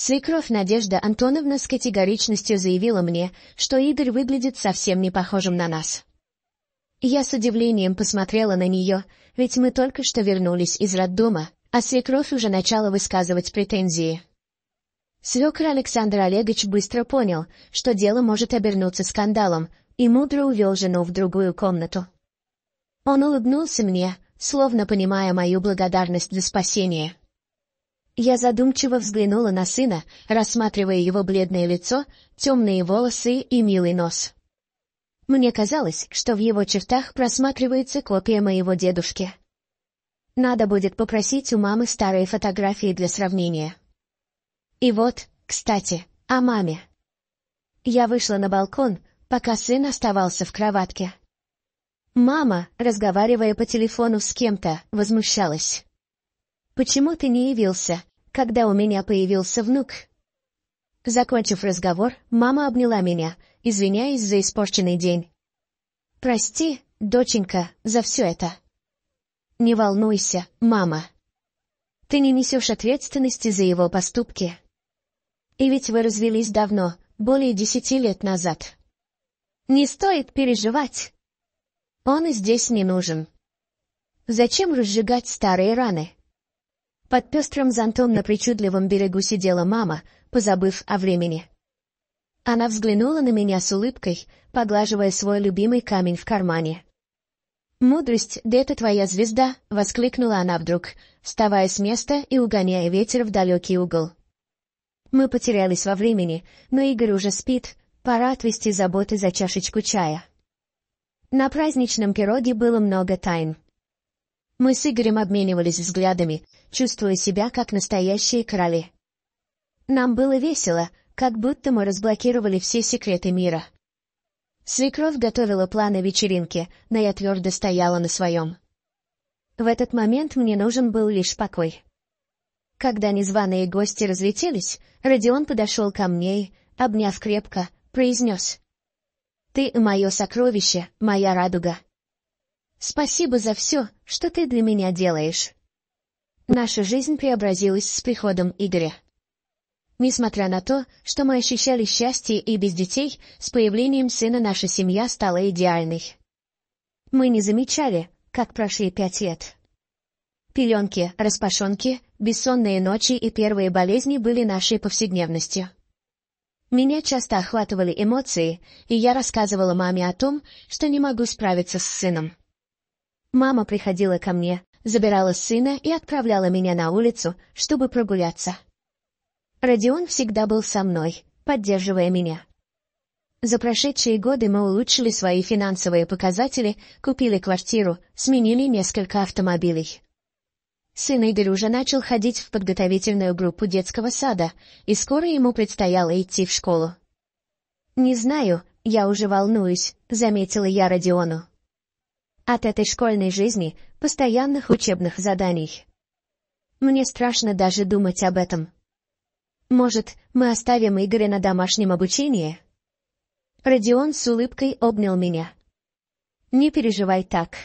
Свекровь Надежда Антоновна с категоричностью заявила мне, что Игорь выглядит совсем не похожим на нас. Я с удивлением посмотрела на нее, ведь мы только что вернулись из роддома, а свекровь уже начала высказывать претензии. Свекр Александр Олегович быстро понял, что дело может обернуться скандалом, и мудро увел жену в другую комнату. Он улыбнулся мне, словно понимая мою благодарность за спасение. Я задумчиво взглянула на сына, рассматривая его бледное лицо, темные волосы и милый нос. Мне казалось, что в его чертах просматривается копия моего дедушки. Надо будет попросить у мамы старые фотографии для сравнения. И вот, кстати, о маме. Я вышла на балкон, пока сын оставался в кроватке. Мама, разговаривая по телефону с кем-то, возмущалась. «Почему ты не явился?» когда у меня появился внук. Закончив разговор, мама обняла меня, извиняясь за испорченный день. «Прости, доченька, за все это». «Не волнуйся, мама. Ты не несешь ответственности за его поступки. И ведь вы развелись давно, более десяти лет назад. Не стоит переживать. Он здесь не нужен. Зачем разжигать старые раны?» Под пестрым зонтом на причудливом берегу сидела мама, позабыв о времени. Она взглянула на меня с улыбкой, поглаживая свой любимый камень в кармане. «Мудрость, да это твоя звезда!» — воскликнула она вдруг, вставая с места и угоняя ветер в далекий угол. Мы потерялись во времени, но Игорь уже спит, пора отвести заботы за чашечку чая. На праздничном пироге было много тайн. Мы с Игорем обменивались взглядами, чувствуя себя как настоящие короли. Нам было весело, как будто мы разблокировали все секреты мира. Свекровь готовила планы вечеринки, но я твердо стояла на своем. В этот момент мне нужен был лишь покой. Когда незваные гости разлетелись, Родион подошел ко мне и, обняв крепко, произнес. «Ты — мое сокровище, моя радуга. Спасибо за все, что ты для меня делаешь». Наша жизнь преобразилась с приходом Игоря. Несмотря на то, что мы ощущали счастье и без детей, с появлением сына наша семья стала идеальной. Мы не замечали, как прошли пять лет. Пеленки, распашонки, бессонные ночи и первые болезни были нашей повседневностью. Меня часто охватывали эмоции, и я рассказывала маме о том, что не могу справиться с сыном. Мама приходила ко мне, забирала сына и отправляла меня на улицу, чтобы прогуляться. Родион всегда был со мной, поддерживая меня. За прошедшие годы мы улучшили свои финансовые показатели, купили квартиру, сменили несколько автомобилей. Сын Игорь уже начал ходить в подготовительную группу детского сада, и скоро ему предстояло идти в школу. «Не знаю, я уже волнуюсь», — заметила я Родиону. От этой школьной жизни постоянных учебных заданий. Мне страшно даже думать об этом. Может, мы оставим Игоря на домашнем обучении? Родион с улыбкой обнял меня. Не переживай так.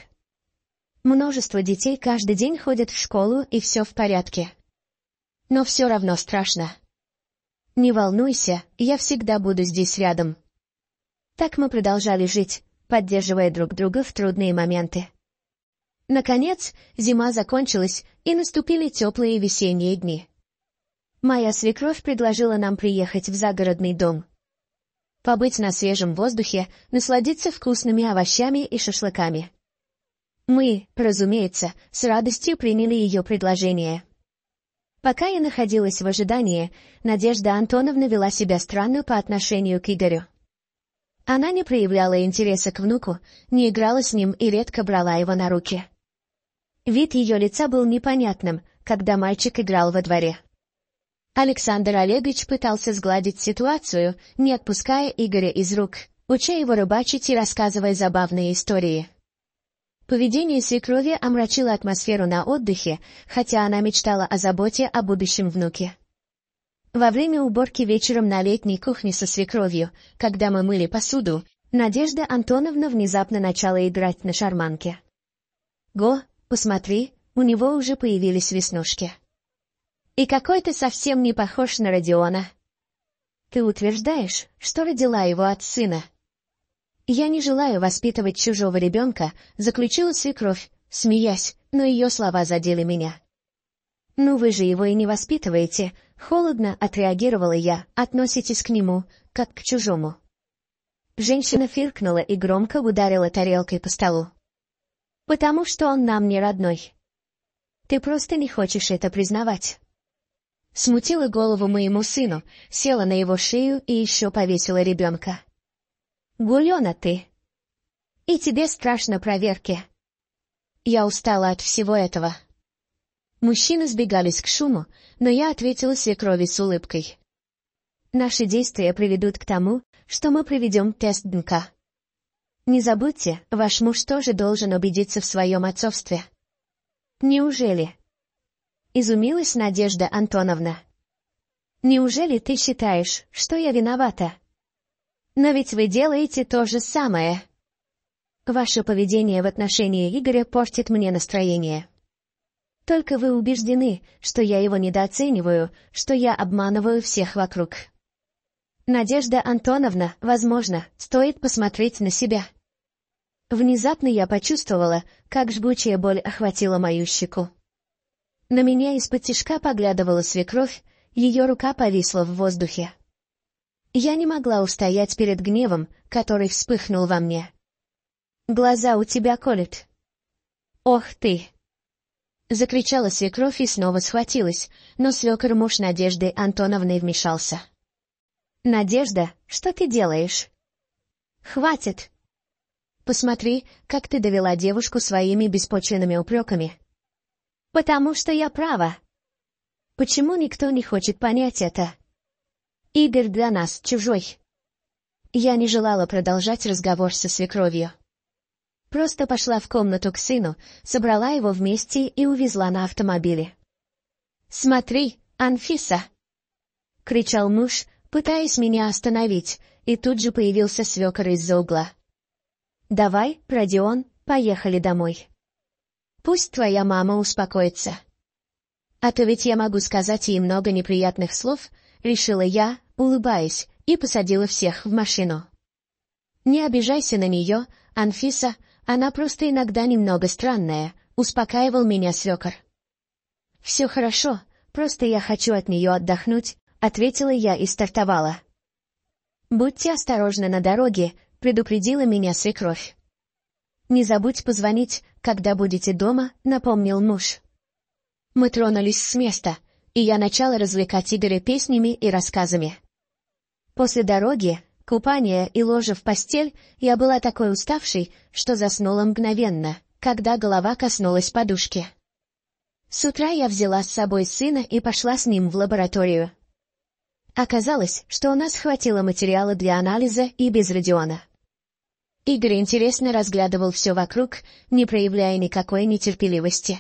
Множество детей каждый день ходят в школу, и все в порядке. Но все равно страшно. Не волнуйся, я всегда буду здесь рядом. Так мы продолжали жить, поддерживая друг друга в трудные моменты. Наконец, зима закончилась, и наступили теплые весенние дни. Моя свекровь предложила нам приехать в загородный дом. Побыть на свежем воздухе, насладиться вкусными овощами и шашлыками. Мы, разумеется, с радостью приняли ее предложение. Пока я находилась в ожидании, Надежда Антоновна вела себя странно по отношению к Игорю. Она не проявляла интереса к внуку, не играла с ним и редко брала его на руки. Вид ее лица был непонятным, когда мальчик играл во дворе. Александр Олегович пытался сгладить ситуацию, не отпуская Игоря из рук, уча его рыбачить и рассказывая забавные истории. Поведение свекрови омрачило атмосферу на отдыхе, хотя она мечтала о заботе о будущем внуке. Во время уборки вечером на летней кухне со свекровью, когда мы мыли посуду, Надежда Антоновна внезапно начала играть на шарманке. «Го, Посмотри, у него уже появились веснушки. И какой ты совсем не похож на Родиона. Ты утверждаешь, что родила его от сына. Я не желаю воспитывать чужого ребенка, заключила свекровь, смеясь, но ее слова задели меня. Ну вы же его и не воспитываете, холодно отреагировала я, относитесь к нему, как к чужому. Женщина фыркнула и громко ударила тарелкой по столу потому что он нам не родной. Ты просто не хочешь это признавать. Смутила голову моему сыну, села на его шею и еще повесила ребенка. Гулена ты. И тебе страшно проверки. Я устала от всего этого. Мужчины сбегались к шуму, но я ответила свекрови с улыбкой. Наши действия приведут к тому, что мы проведем тест ДНК. Не забудьте, ваш муж тоже должен убедиться в своем отцовстве. Неужели? Изумилась Надежда Антоновна. Неужели ты считаешь, что я виновата? Но ведь вы делаете то же самое. Ваше поведение в отношении Игоря портит мне настроение. Только вы убеждены, что я его недооцениваю, что я обманываю всех вокруг. Надежда Антоновна, возможно, стоит посмотреть на себя. Внезапно я почувствовала, как жгучая боль охватила мою щеку. На меня из-под тишка поглядывала свекровь, ее рука повисла в воздухе. Я не могла устоять перед гневом, который вспыхнул во мне. «Глаза у тебя колют!» «Ох ты!» Закричала свекровь и снова схватилась, но свекор муж Надежды Антоновны вмешался. «Надежда, что ты делаешь?» «Хватит!» Посмотри, как ты довела девушку своими беспочвенными упреками. Потому что я права. Почему никто не хочет понять это? Игорь для нас чужой. Я не желала продолжать разговор со свекровью. Просто пошла в комнату к сыну, собрала его вместе и увезла на автомобиле. «Смотри, Анфиса!» — кричал муж, пытаясь меня остановить, и тут же появился свекор из-за угла. «Давай, Родион, поехали домой. Пусть твоя мама успокоится». «А то ведь я могу сказать ей много неприятных слов», — решила я, улыбаясь, и посадила всех в машину. «Не обижайся на нее, Анфиса, она просто иногда немного странная», — успокаивал меня свекор. «Все хорошо, просто я хочу от нее отдохнуть», — ответила я и стартовала. «Будьте осторожны на дороге», предупредила меня свекровь. «Не забудь позвонить, когда будете дома», — напомнил муж. Мы тронулись с места, и я начала развлекать Игоря песнями и рассказами. После дороги, купания и ложа в постель я была такой уставшей, что заснула мгновенно, когда голова коснулась подушки. С утра я взяла с собой сына и пошла с ним в лабораторию. Оказалось, что у нас хватило материала для анализа и без Родиона. Игорь интересно разглядывал все вокруг, не проявляя никакой нетерпеливости.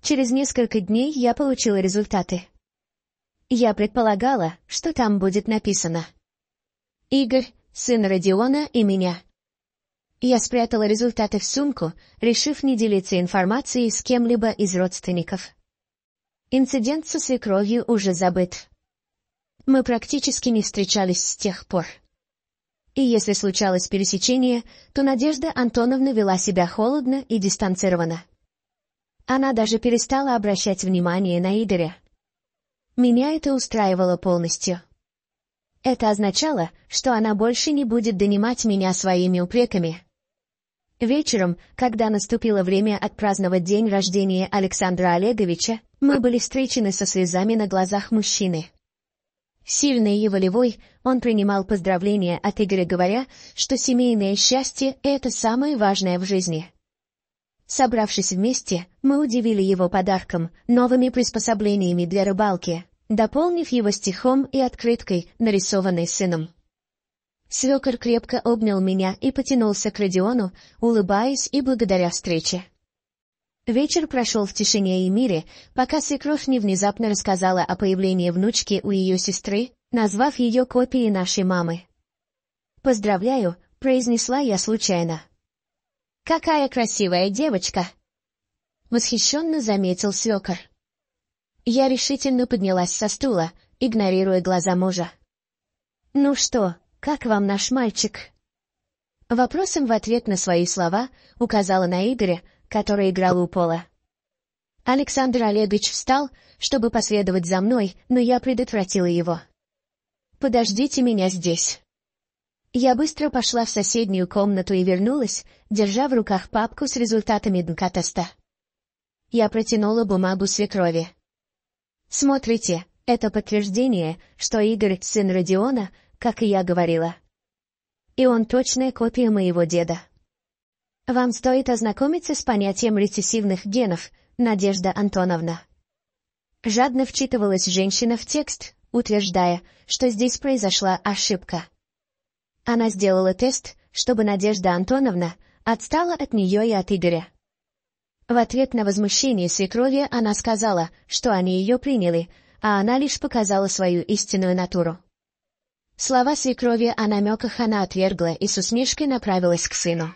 Через несколько дней я получила результаты. Я предполагала, что там будет написано. Игорь, сын Родиона и меня. Я спрятала результаты в сумку, решив не делиться информацией с кем-либо из родственников. Инцидент со свекровью уже забыт. Мы практически не встречались с тех пор. И если случалось пересечение, то Надежда Антоновна вела себя холодно и дистанцированно. Она даже перестала обращать внимание на Игоря. Меня это устраивало полностью. Это означало, что она больше не будет донимать меня своими упреками. Вечером, когда наступило время отпраздновать день рождения Александра Олеговича, мы были встречены со слезами на глазах мужчины. Сильный и волевой, он принимал поздравления от Игоря, говоря, что семейное счастье — это самое важное в жизни. Собравшись вместе, мы удивили его подарком, новыми приспособлениями для рыбалки, дополнив его стихом и открыткой, нарисованной сыном. Свекор крепко обнял меня и потянулся к Родиону, улыбаясь и благодаря встрече. Вечер прошел в тишине и мире, пока свекровь не внезапно рассказала о появлении внучки у ее сестры, назвав ее копией нашей мамы. «Поздравляю», — произнесла я случайно. «Какая красивая девочка!» Восхищенно заметил свекор. Я решительно поднялась со стула, игнорируя глаза мужа. «Ну что, как вам наш мальчик?» Вопросом в ответ на свои слова указала на Игоря, который играл у пола. Александр Олегович встал, чтобы последовать за мной, но я предотвратила его. «Подождите меня здесь». Я быстро пошла в соседнюю комнату и вернулась, держа в руках папку с результатами ДНК-теста. Я протянула бумагу свекрови. «Смотрите, это подтверждение, что Игорь — сын Родиона, как и я говорила. И он точная копия моего деда». Вам стоит ознакомиться с понятием рецессивных генов, Надежда Антоновна. Жадно вчитывалась женщина в текст, утверждая, что здесь произошла ошибка. Она сделала тест, чтобы Надежда Антоновна отстала от нее и от Игоря. В ответ на возмущение свекрови она сказала, что они ее приняли, а она лишь показала свою истинную натуру. Слова свекрови о намеках она отвергла и с усмешкой направилась к сыну.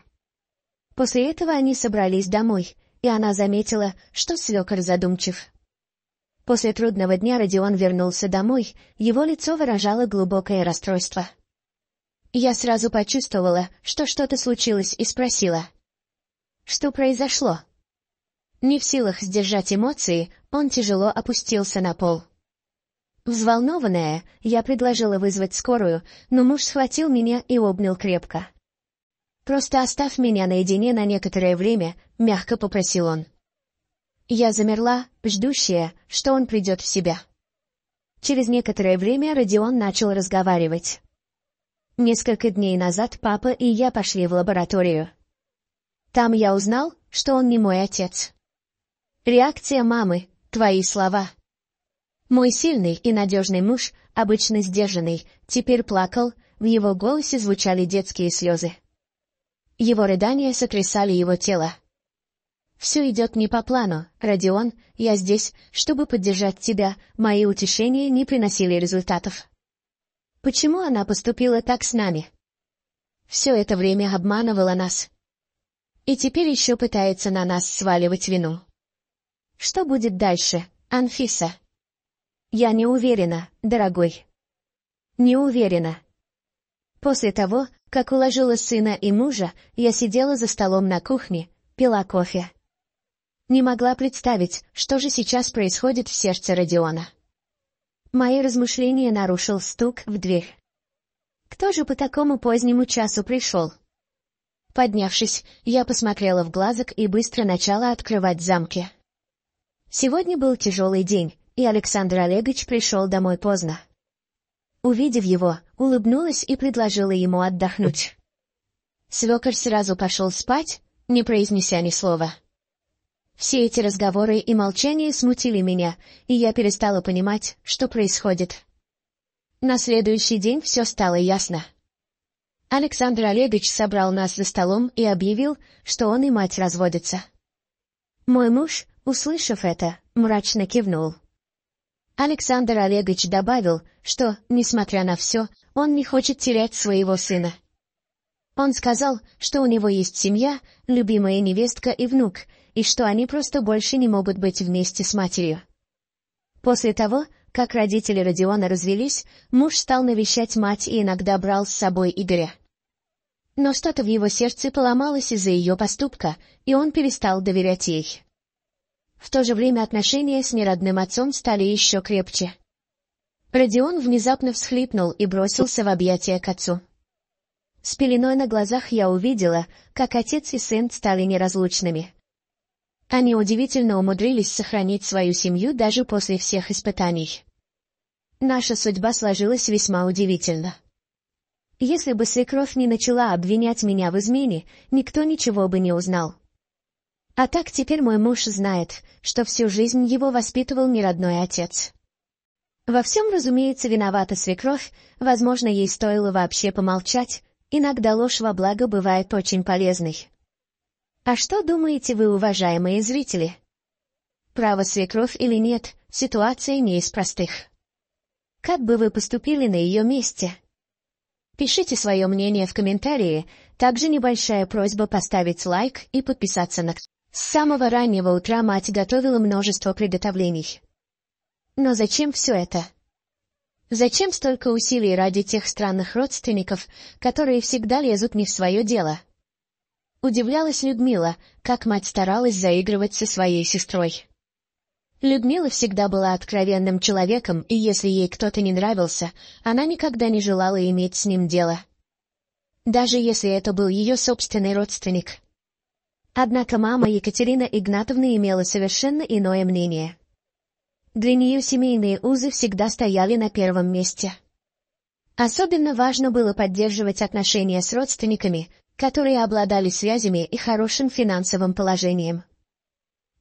После этого они собрались домой, и она заметила, что свекор задумчив. После трудного дня Родион вернулся домой, его лицо выражало глубокое расстройство. Я сразу почувствовала, что что-то случилось и спросила. «Что произошло?» Не в силах сдержать эмоции, он тяжело опустился на пол. Взволнованная, я предложила вызвать скорую, но муж схватил меня и обнял крепко. «Просто оставь меня наедине на некоторое время», — мягко попросил он. Я замерла, ждущая, что он придет в себя. Через некоторое время Родион начал разговаривать. Несколько дней назад папа и я пошли в лабораторию. Там я узнал, что он не мой отец. Реакция мамы, твои слова. Мой сильный и надежный муж, обычно сдержанный, теперь плакал, в его голосе звучали детские слезы. Его рыдания сотрясали его тело. «Все идет не по плану, Родион, я здесь, чтобы поддержать тебя, мои утешения не приносили результатов». «Почему она поступила так с нами?» «Все это время обманывала нас. И теперь еще пытается на нас сваливать вину». «Что будет дальше, Анфиса?» «Я не уверена, дорогой». «Не уверена», После того, как уложила сына и мужа, я сидела за столом на кухне, пила кофе. Не могла представить, что же сейчас происходит в сердце Родиона. Мои размышления нарушил стук в дверь. Кто же по такому позднему часу пришел? Поднявшись, я посмотрела в глазок и быстро начала открывать замки. Сегодня был тяжелый день, и Александр Олегович пришел домой поздно. Увидев его, улыбнулась и предложила ему отдохнуть. Свекор сразу пошел спать, не произнеся ни слова. Все эти разговоры и молчание смутили меня, и я перестала понимать, что происходит. На следующий день все стало ясно. Александр Олегович собрал нас за столом и объявил, что он и мать разводятся. Мой муж, услышав это, мрачно кивнул. Александр Олегович добавил, что, несмотря на все, он не хочет терять своего сына. Он сказал, что у него есть семья, любимая невестка и внук, и что они просто больше не могут быть вместе с матерью. После того, как родители Родиона развелись, муж стал навещать мать и иногда брал с собой Игоря. Но что-то в его сердце поломалось из-за ее поступка, и он перестал доверять ей. В то же время отношения с неродным отцом стали еще крепче. Родион внезапно всхлипнул и бросился в объятия к отцу. С пеленой на глазах я увидела, как отец и сын стали неразлучными. Они удивительно умудрились сохранить свою семью даже после всех испытаний. Наша судьба сложилась весьма удивительно. Если бы свекровь не начала обвинять меня в измене, никто ничего бы не узнал. А так теперь мой муж знает, что всю жизнь его воспитывал неродной отец. Во всем, разумеется, виновата свекровь, возможно, ей стоило вообще помолчать, иногда ложь во благо бывает очень полезной. А что думаете вы, уважаемые зрители? Право свекровь или нет, ситуация не из простых. Как бы вы поступили на ее месте? Пишите свое мнение в комментарии, также небольшая просьба поставить лайк и подписаться на с самого раннего утра мать готовила множество приготовлений. Но зачем все это? Зачем столько усилий ради тех странных родственников, которые всегда лезут не в свое дело? Удивлялась Людмила, как мать старалась заигрывать со своей сестрой. Людмила всегда была откровенным человеком, и если ей кто-то не нравился, она никогда не желала иметь с ним дело. Даже если это был ее собственный родственник. Однако мама Екатерина Игнатовна имела совершенно иное мнение. Для нее семейные узы всегда стояли на первом месте. Особенно важно было поддерживать отношения с родственниками, которые обладали связями и хорошим финансовым положением.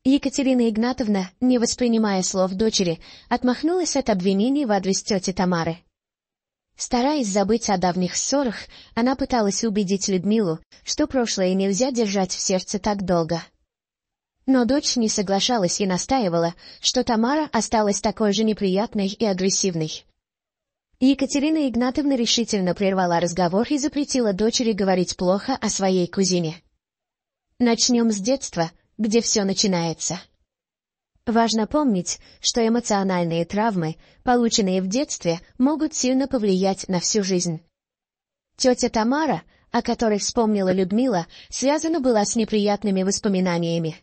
Екатерина Игнатовна, не воспринимая слов дочери, отмахнулась от обвинений в адрес тети Тамары. Стараясь забыть о давних ссорах, она пыталась убедить Людмилу, что прошлое нельзя держать в сердце так долго. Но дочь не соглашалась и настаивала, что Тамара осталась такой же неприятной и агрессивной. Екатерина Игнатовна решительно прервала разговор и запретила дочери говорить плохо о своей кузине. «Начнем с детства, где все начинается». Важно помнить, что эмоциональные травмы, полученные в детстве, могут сильно повлиять на всю жизнь. Тетя Тамара, о которой вспомнила Людмила, связана была с неприятными воспоминаниями.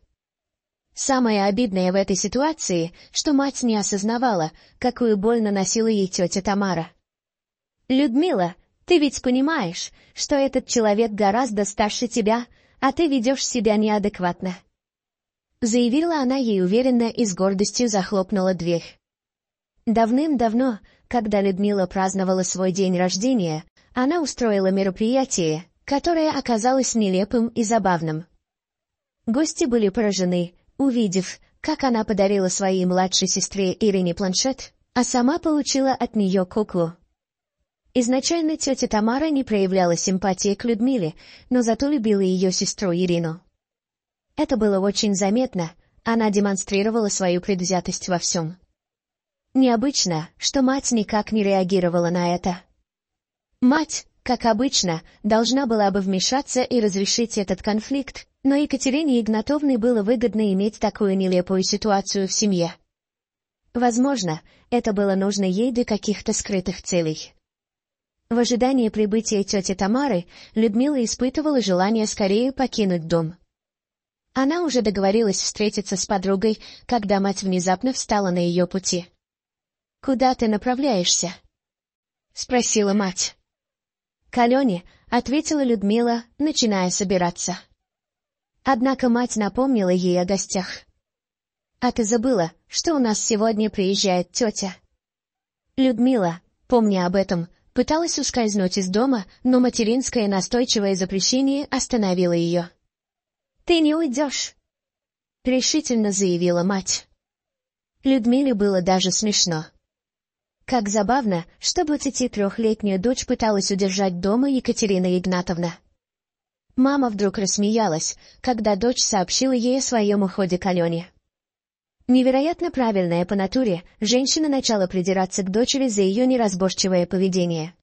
Самое обидное в этой ситуации, что мать не осознавала, какую боль наносила ей тетя Тамара. «Людмила, ты ведь понимаешь, что этот человек гораздо старше тебя, а ты ведешь себя неадекватно», заявила она ей уверенно и с гордостью захлопнула дверь. Давным-давно, когда Людмила праздновала свой день рождения, она устроила мероприятие, которое оказалось нелепым и забавным. Гости были поражены, увидев, как она подарила своей младшей сестре Ирине планшет, а сама получила от нее куклу. Изначально тетя Тамара не проявляла симпатии к Людмиле, но зато любила ее сестру Ирину. Это было очень заметно, она демонстрировала свою предвзятость во всем. Необычно, что мать никак не реагировала на это. Мать, как обычно, должна была бы вмешаться и разрешить этот конфликт, но Екатерине Игнатовне было выгодно иметь такую нелепую ситуацию в семье. Возможно, это было нужно ей для каких-то скрытых целей. В ожидании прибытия тети Тамары Людмила испытывала желание скорее покинуть дом. Она уже договорилась встретиться с подругой, когда мать внезапно встала на ее пути. «Куда ты направляешься?» — спросила мать. Калене, – ответила Людмила, начиная собираться. Однако мать напомнила ей о гостях. «А ты забыла, что у нас сегодня приезжает тетя?» Людмила, помня об этом, пыталась ускользнуть из дома, но материнское настойчивое запрещение остановило ее. Ты не уйдешь! — решительно заявила мать. Людмиле было даже смешно. Как забавно, что двадцатитрехлетняя дочь пыталась удержать дома Екатерина Игнатовна. Мама вдруг рассмеялась, когда дочь сообщила ей о своем уходе к Алене. Невероятно правильная по натуре, женщина начала придираться к дочери за ее неразборчивое поведение.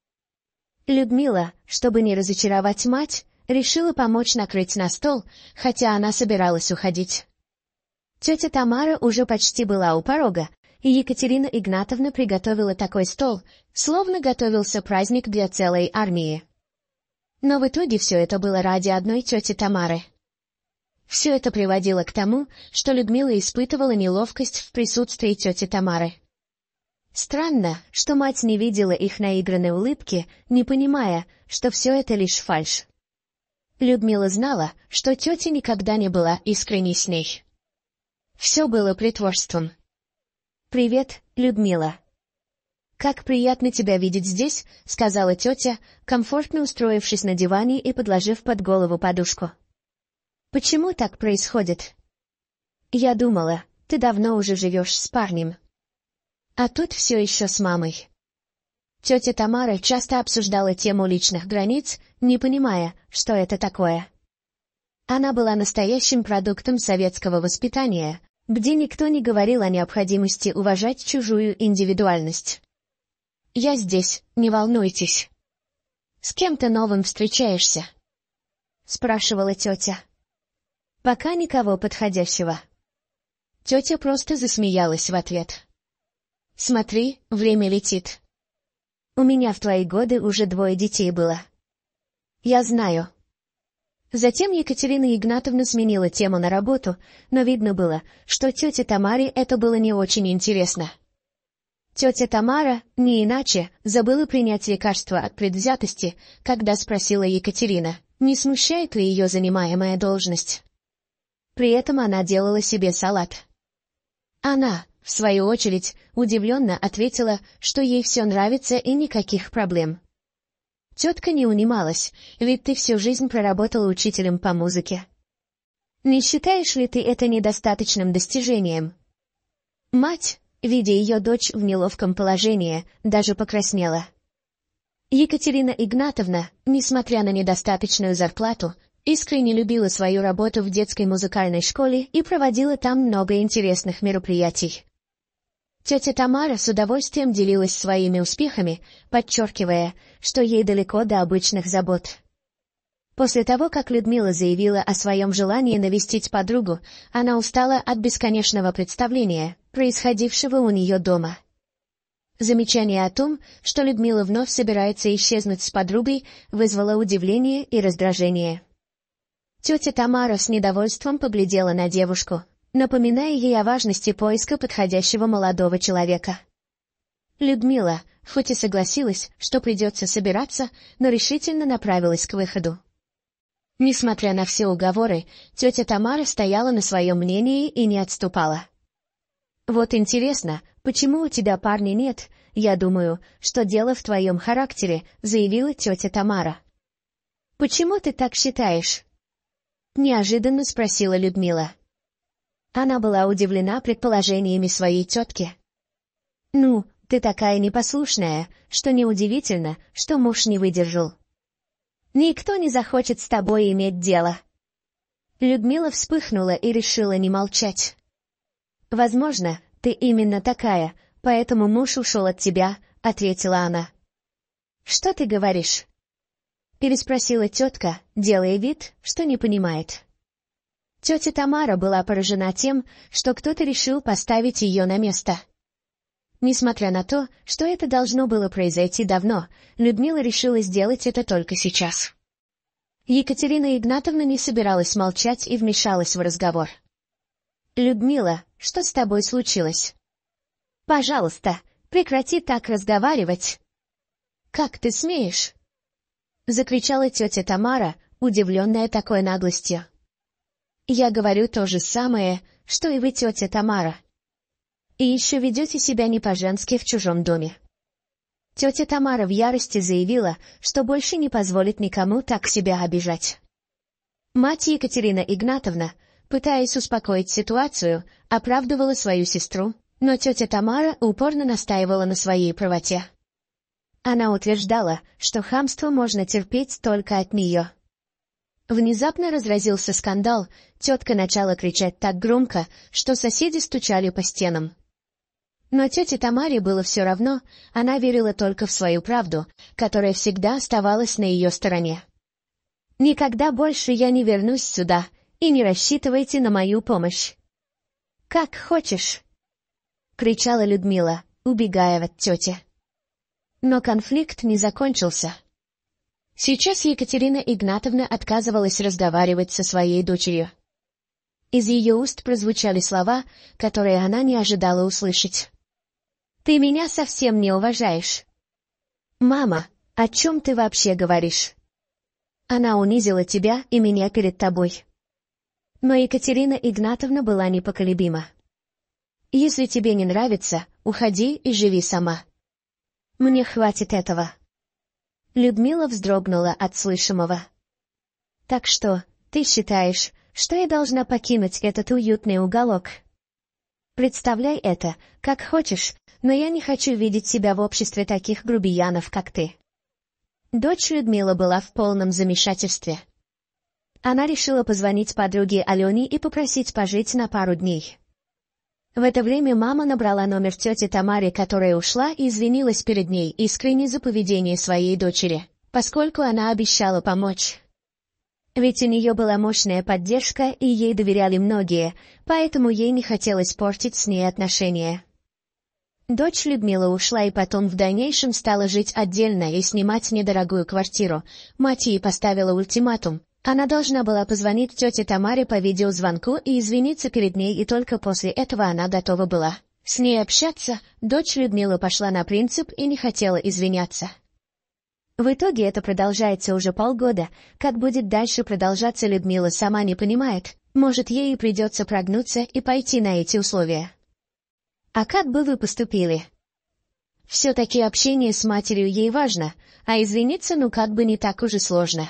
Людмила, чтобы не разочаровать мать, решила помочь накрыть на стол, хотя она собиралась уходить. Тетя Тамара уже почти была у порога, и Екатерина Игнатовна приготовила такой стол, словно готовился праздник для целой армии. Но в итоге все это было ради одной тети Тамары. Все это приводило к тому, что Людмила испытывала неловкость в присутствии тети Тамары. Странно, что мать не видела их наигранной улыбки, не понимая, что все это лишь фальшь. Людмила знала, что тетя никогда не была искренней с ней. Все было притворством. «Привет, Людмила!» «Как приятно тебя видеть здесь», — сказала тетя, комфортно устроившись на диване и подложив под голову подушку. «Почему так происходит?» «Я думала, ты давно уже живешь с парнем. А тут все еще с мамой». Тетя Тамара часто обсуждала тему личных границ не понимая, что это такое. Она была настоящим продуктом советского воспитания, где никто не говорил о необходимости уважать чужую индивидуальность. «Я здесь, не волнуйтесь». «С кем то новым встречаешься?» — спрашивала тетя. «Пока никого подходящего». Тетя просто засмеялась в ответ. «Смотри, время летит. У меня в твои годы уже двое детей было», я знаю. Затем Екатерина Игнатовна сменила тему на работу, но видно было, что тете Тамаре это было не очень интересно. Тетя Тамара, не иначе, забыла принять лекарство от предвзятости, когда спросила Екатерина, не смущает ли ее занимаемая должность. При этом она делала себе салат. Она, в свою очередь, удивленно ответила, что ей все нравится и никаких проблем. Тетка не унималась, ведь ты всю жизнь проработала учителем по музыке. Не считаешь ли ты это недостаточным достижением? Мать, видя ее дочь в неловком положении, даже покраснела. Екатерина Игнатовна, несмотря на недостаточную зарплату, искренне любила свою работу в детской музыкальной школе и проводила там много интересных мероприятий. Тетя Тамара с удовольствием делилась своими успехами, подчеркивая, что ей далеко до обычных забот. После того, как Людмила заявила о своем желании навестить подругу, она устала от бесконечного представления, происходившего у нее дома. Замечание о том, что Людмила вновь собирается исчезнуть с подругой, вызвало удивление и раздражение. Тетя Тамара с недовольством поглядела на девушку, напоминая ей о важности поиска подходящего молодого человека. Людмила, хоть и согласилась, что придется собираться, но решительно направилась к выходу. Несмотря на все уговоры, тетя Тамара стояла на своем мнении и не отступала. «Вот интересно, почему у тебя парня нет? Я думаю, что дело в твоем характере», — заявила тетя Тамара. «Почему ты так считаешь?» — неожиданно спросила Людмила. Она была удивлена предположениями своей тетки. «Ну, ты такая непослушная, что неудивительно, что муж не выдержал. Никто не захочет с тобой иметь дело». Людмила вспыхнула и решила не молчать. «Возможно, ты именно такая, поэтому муж ушел от тебя», — ответила она. «Что ты говоришь?» — переспросила тетка, делая вид, что не понимает. Тетя Тамара была поражена тем, что кто-то решил поставить ее на место. Несмотря на то, что это должно было произойти давно, Людмила решила сделать это только сейчас. Екатерина Игнатовна не собиралась молчать и вмешалась в разговор. «Людмила, что с тобой случилось?» «Пожалуйста, прекрати так разговаривать!» «Как ты смеешь?» — закричала тетя Тамара, удивленная такой наглостью. Я говорю то же самое, что и вы, тетя Тамара. И еще ведете себя не по-женски в чужом доме. Тетя Тамара в ярости заявила, что больше не позволит никому так себя обижать. Мать Екатерина Игнатовна, пытаясь успокоить ситуацию, оправдывала свою сестру, но тетя Тамара упорно настаивала на своей правоте. Она утверждала, что хамство можно терпеть только от нее. Внезапно разразился скандал, тетка начала кричать так громко, что соседи стучали по стенам. Но тете Тамаре было все равно, она верила только в свою правду, которая всегда оставалась на ее стороне. «Никогда больше я не вернусь сюда, и не рассчитывайте на мою помощь». «Как хочешь», — кричала Людмила, убегая от тети. Но конфликт не закончился. Сейчас Екатерина Игнатовна отказывалась разговаривать со своей дочерью. Из ее уст прозвучали слова, которые она не ожидала услышать. «Ты меня совсем не уважаешь». «Мама, о чем ты вообще говоришь?» «Она унизила тебя и меня перед тобой». Но Екатерина Игнатовна была непоколебима. «Если тебе не нравится, уходи и живи сама. Мне хватит этого». Людмила вздрогнула от слышимого. «Так что, ты считаешь, что я должна покинуть этот уютный уголок?» «Представляй это, как хочешь, но я не хочу видеть себя в обществе таких грубиянов, как ты». Дочь Людмила была в полном замешательстве. Она решила позвонить подруге Алене и попросить пожить на пару дней. В это время мама набрала номер тети Тамари, которая ушла и извинилась перед ней искренне за поведение своей дочери, поскольку она обещала помочь. Ведь у нее была мощная поддержка и ей доверяли многие, поэтому ей не хотелось портить с ней отношения. Дочь Людмила ушла и потом в дальнейшем стала жить отдельно и снимать недорогую квартиру. Мать ей поставила ультиматум она должна была позвонить тете Тамаре по видеозвонку и извиниться перед ней, и только после этого она готова была. С ней общаться дочь Людмила пошла на принцип и не хотела извиняться. В итоге это продолжается уже полгода. Как будет дальше продолжаться, Людмила сама не понимает. Может, ей и придется прогнуться и пойти на эти условия. А как бы вы поступили? Все-таки общение с матерью ей важно, а извиниться ну как бы не так уже сложно.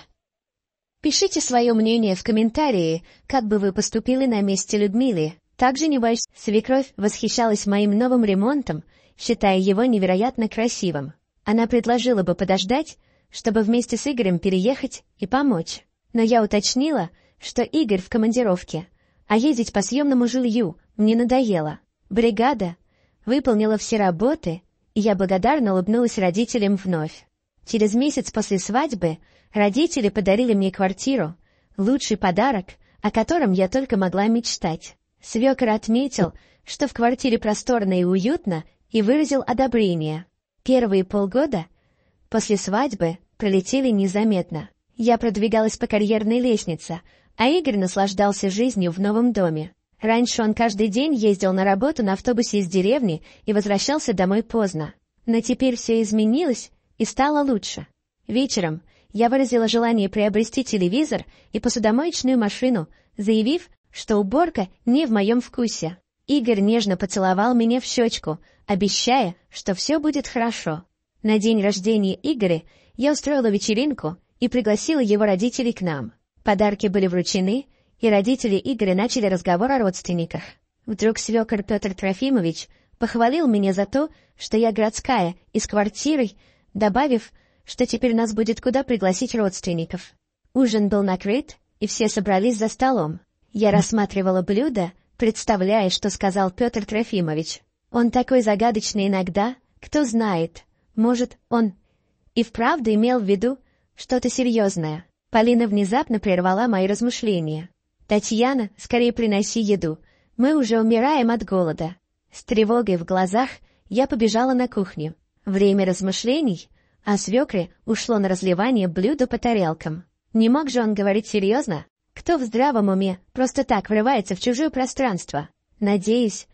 Пишите свое мнение в комментарии, как бы вы поступили на месте Людмилы. Также не свекровь восхищалась моим новым ремонтом, считая его невероятно красивым. Она предложила бы подождать, чтобы вместе с Игорем переехать и помочь. Но я уточнила, что Игорь в командировке, а ездить по съемному жилью мне надоело. Бригада выполнила все работы, и я благодарно улыбнулась родителям вновь. Через месяц после свадьбы родители подарили мне квартиру, лучший подарок, о котором я только могла мечтать. Свекр отметил, что в квартире просторно и уютно, и выразил одобрение. Первые полгода после свадьбы пролетели незаметно. Я продвигалась по карьерной лестнице, а Игорь наслаждался жизнью в новом доме. Раньше он каждый день ездил на работу на автобусе из деревни и возвращался домой поздно. Но теперь все изменилось, и стало лучше. Вечером я выразила желание приобрести телевизор и посудомоечную машину, заявив, что уборка не в моем вкусе. Игорь нежно поцеловал меня в щечку, обещая, что все будет хорошо. На день рождения Игоря я устроила вечеринку и пригласила его родителей к нам. Подарки были вручены, и родители Игоря начали разговор о родственниках. Вдруг свекор Петр Трофимович похвалил меня за то, что я городская и с квартирой, добавив, что теперь нас будет куда пригласить родственников. Ужин был накрыт, и все собрались за столом. Я рассматривала блюда, представляя, что сказал Петр Трофимович. Он такой загадочный иногда, кто знает, может, он и вправду имел в виду что-то серьезное. Полина внезапно прервала мои размышления. «Татьяна, скорее приноси еду, мы уже умираем от голода». С тревогой в глазах я побежала на кухню. Время размышлений а свекре ушло на разливание блюда по тарелкам. Не мог же он говорить серьезно? Кто в здравом уме просто так врывается в чужое пространство? Надеюсь,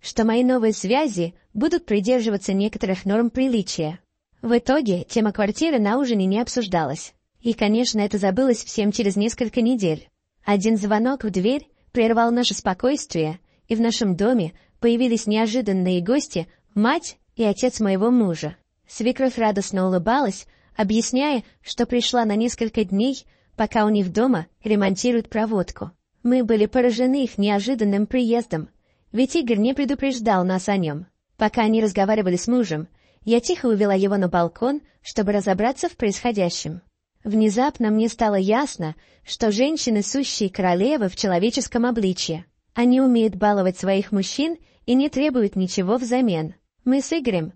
что мои новые связи будут придерживаться некоторых норм приличия. В итоге тема квартиры на ужине не обсуждалась. И, конечно, это забылось всем через несколько недель. Один звонок в дверь прервал наше спокойствие, и в нашем доме появились неожиданные гости, мать и отец моего мужа. Свекровь радостно улыбалась, объясняя, что пришла на несколько дней, пока у них дома ремонтируют проводку. Мы были поражены их неожиданным приездом, ведь Игорь не предупреждал нас о нем. Пока они разговаривали с мужем, я тихо увела его на балкон, чтобы разобраться в происходящем. Внезапно мне стало ясно, что женщины сущие королевы в человеческом обличье. Они умеют баловать своих мужчин и не требуют ничего взамен. Мы с Игорем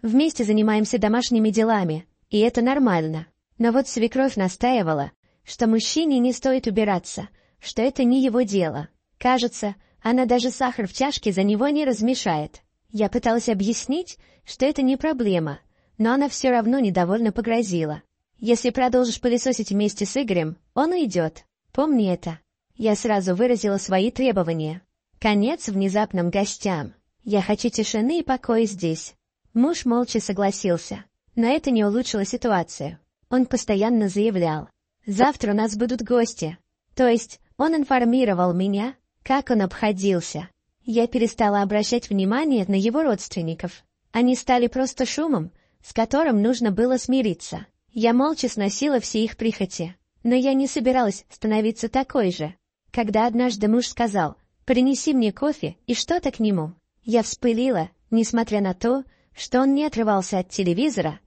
вместе занимаемся домашними делами, и это нормально. Но вот свекровь настаивала, что мужчине не стоит убираться, что это не его дело. Кажется, она даже сахар в чашке за него не размешает. Я пыталась объяснить, что это не проблема, но она все равно недовольно погрозила. Если продолжишь пылесосить вместе с Игорем, он уйдет. Помни это. Я сразу выразила свои требования. Конец внезапным гостям. Я хочу тишины и покоя здесь. Муж молча согласился, но это не улучшило ситуацию. Он постоянно заявлял, «Завтра у нас будут гости». То есть он информировал меня, как он обходился. Я перестала обращать внимание на его родственников. Они стали просто шумом, с которым нужно было смириться. Я молча сносила все их прихоти, но я не собиралась становиться такой же. Когда однажды муж сказал «принеси мне кофе и что-то к нему», я вспылила, несмотря на то, что он не отрывался от телевизора,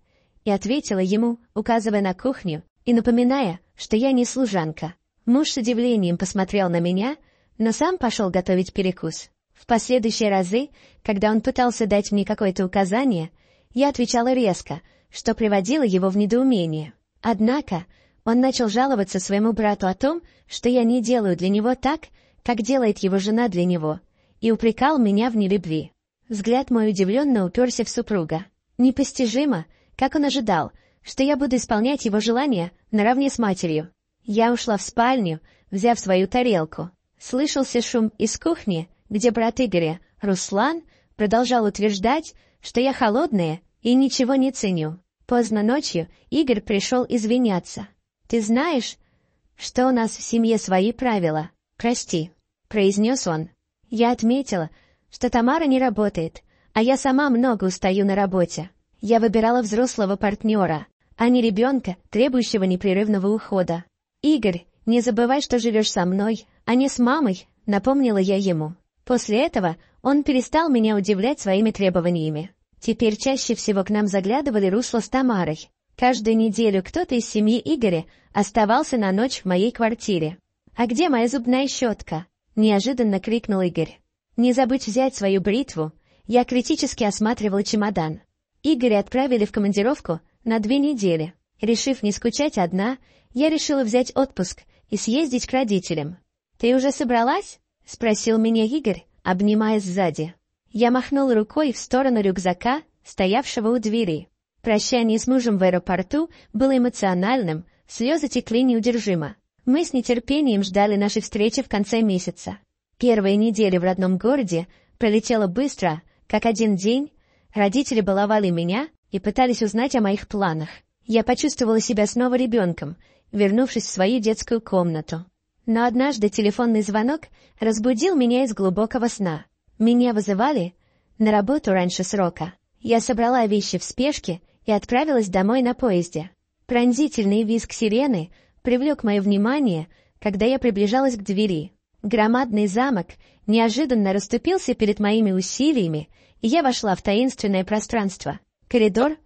и ответила ему, указывая на кухню и напоминая, что я не служанка. Муж с удивлением посмотрел на меня, но сам пошел готовить перекус. В последующие разы, когда он пытался дать мне какое-то указание, я отвечала резко, что приводило его в недоумение. Однако он начал жаловаться своему брату о том, что я не делаю для него так, как делает его жена для него — и упрекал меня в нелюбви. Взгляд мой удивленно уперся в супруга. Непостижимо, как он ожидал, что я буду исполнять его желания наравне с матерью. Я ушла в спальню, взяв свою тарелку. Слышался шум из кухни, где брат Игоря, Руслан, продолжал утверждать, что я холодная и ничего не ценю. Поздно ночью Игорь пришел извиняться. «Ты знаешь, что у нас в семье свои правила? Прости», — произнес он, я отметила, что Тамара не работает, а я сама много устаю на работе. Я выбирала взрослого партнера, а не ребенка, требующего непрерывного ухода. «Игорь, не забывай, что живешь со мной, а не с мамой», — напомнила я ему. После этого он перестал меня удивлять своими требованиями. Теперь чаще всего к нам заглядывали Русло с Тамарой. Каждую неделю кто-то из семьи Игоря оставался на ночь в моей квартире. «А где моя зубная щетка?» — неожиданно крикнул Игорь. «Не забыть взять свою бритву!» Я критически осматривал чемодан. Игоря отправили в командировку на две недели. Решив не скучать одна, я решила взять отпуск и съездить к родителям. «Ты уже собралась?» — спросил меня Игорь, обнимая сзади. Я махнул рукой в сторону рюкзака, стоявшего у двери. Прощание с мужем в аэропорту было эмоциональным, слезы текли неудержимо. Мы с нетерпением ждали нашей встречи в конце месяца. Первая неделя в родном городе пролетела быстро, как один день. Родители баловали меня и пытались узнать о моих планах. Я почувствовала себя снова ребенком, вернувшись в свою детскую комнату. Но однажды телефонный звонок разбудил меня из глубокого сна. Меня вызывали на работу раньше срока. Я собрала вещи в спешке и отправилась домой на поезде. Пронзительный визг сирены — привлек мое внимание, когда я приближалась к двери. Громадный замок неожиданно расступился перед моими усилиями, и я вошла в таинственное пространство. Коридор